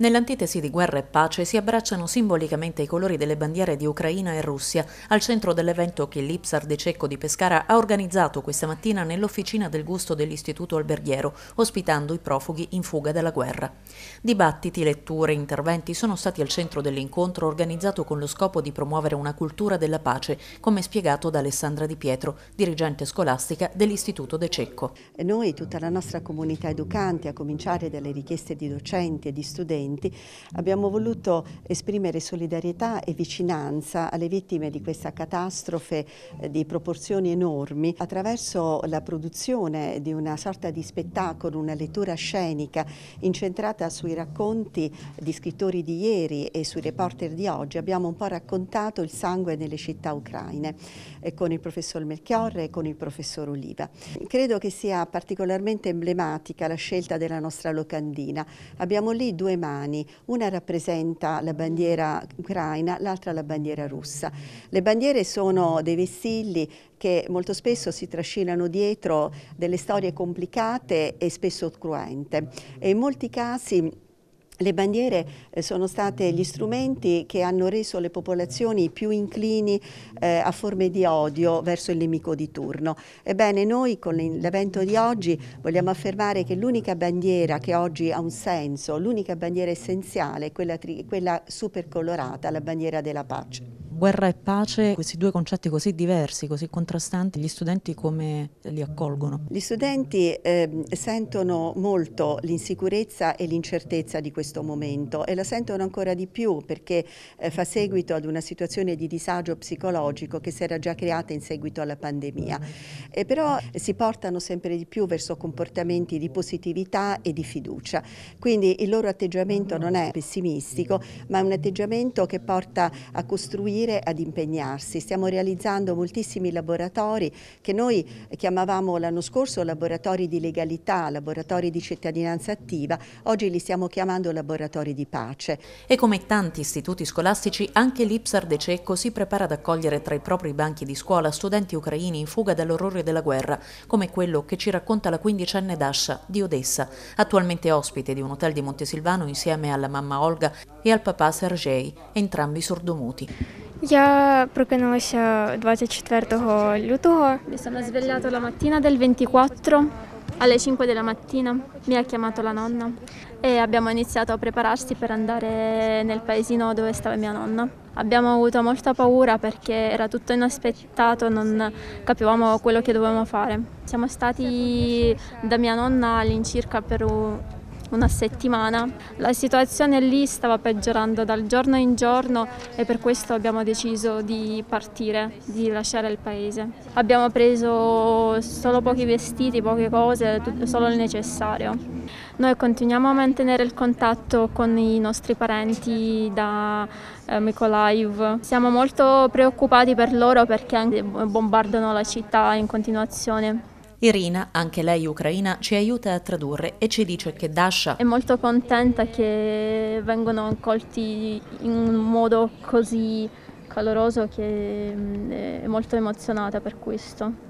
Nell'antitesi di guerra e pace si abbracciano simbolicamente i colori delle bandiere di Ucraina e Russia al centro dell'evento che l'Ipsar de Cecco di Pescara ha organizzato questa mattina nell'officina del gusto dell'Istituto Alberghiero, ospitando i profughi in fuga dalla guerra. Dibattiti, letture, interventi sono stati al centro dell'incontro organizzato con lo scopo di promuovere una cultura della pace, come spiegato da Alessandra Di Pietro, dirigente scolastica dell'Istituto de Cecco. Noi, tutta la nostra comunità educante, a cominciare dalle richieste di docenti e di studenti, eventi, abbiamo voluto esprimere solidarietà e vicinanza alle vittime di questa catastrofe eh, di proporzioni enormi attraverso la produzione di una sorta di spettacolo, una lettura scenica incentrata sui racconti di scrittori di ieri e sui reporter di oggi. Abbiamo un po' raccontato il sangue nelle città ucraine eh, con il professor Melchiorre e con il professor Oliva. Credo che sia particolarmente emblematica la scelta della nostra locandina. Abbiamo lì due mani mani, una rappresenta la bandiera ucraina, l'altra la bandiera russa. Le bandiere sono dei vessilli che molto spesso si trascinano dietro delle storie complicate e spesso cruente. E in molti casi le bandiere eh, sono state gli strumenti che hanno reso le popolazioni più inclini eh, a forme di odio verso il nemico di turno. Ebbene, noi con l'evento di oggi vogliamo affermare che l'unica bandiera che oggi ha un senso, l'unica bandiera essenziale è quella, quella colorata, la bandiera della pace guerra e pace, questi due concetti così diversi, così contrastanti, gli studenti come li accolgono? Gli studenti eh, sentono molto l'insicurezza e l'incertezza di questo momento e la sentono ancora di più perché eh, fa seguito ad una situazione di disagio psicologico che si era già creata in seguito alla pandemia. E eh, però si portano sempre di più verso comportamenti di positività e di fiducia. Quindi il loro atteggiamento non è pessimistico, ma è un atteggiamento che porta a costruire riuscire ad impegnarsi. Stiamo realizzando moltissimi laboratori che noi chiamavamo l'anno scorso laboratori di legalità, laboratori di cittadinanza attiva, oggi li stiamo chiamando laboratori di pace. E come tanti istituti scolastici, anche l'Ipsar De Cecco si prepara ad accogliere tra i propri banchi di scuola studenti ucraini in fuga dall'orrore della guerra, come quello che ci racconta la quindicenne Dasha di Odessa, attualmente ospite di un hotel di Montesilvano insieme alla mamma Olga e al papà Sergei, entrambi sordomuti. Я прокинулася 24 лютого. Mi sono svegliato la mattina del 24 alle 5 della mattina. Mi ha chiamato la nonna e abbiamo iniziato a prepararsi per andare nel paesino dove stava mia nonna. Abbiamo avuto molta paura perché era tutto inaspettato, non capivamo quello che dovevamo fare. Siamo stati da mia nonna all'incirca per un una settimana. La situazione lì stava peggiorando dal giorno in giorno e per questo abbiamo deciso di partire, di lasciare il paese. Abbiamo preso solo pochi vestiti, poche cose, solo il necessario. Noi continuiamo a mantenere il contatto con i nostri parenti da eh, Mykolaiv. Siamo molto preoccupati per loro perché bombardano la città in continuazione. Irina, anche lei ucraina, ci aiuta a tradurre e ci dice che Dasha è molto contenta che vengano accolti in un modo così caloroso che mm, è molto emozionata per questo.